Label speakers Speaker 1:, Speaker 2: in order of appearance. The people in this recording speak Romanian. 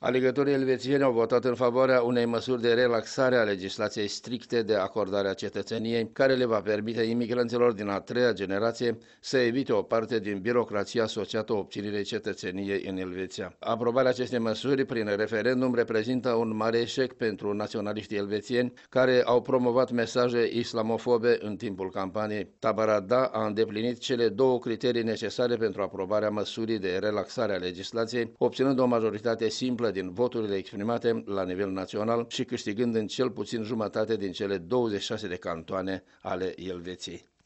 Speaker 1: Alegătorii elvețieni au votat în favoarea unei măsuri de relaxare a legislației stricte de acordare a cetățeniei, care le va permite imigranților din a treia generație să evite o parte din birocrația asociată obținerii cetățeniei în Elveția. Aprobarea acestei măsuri prin referendum reprezintă un mare eșec pentru naționaliștii elvețieni care au promovat mesaje islamofobe în timpul campaniei. Tabara Da a îndeplinit cele două criterii necesare pentru aprobarea măsurii de relaxare a legislației, obținând o majoritate simplă majoritatea din voturile exprimate la nivel național și câștigând în cel puțin jumătate din cele 26 de cantoane ale Elveției.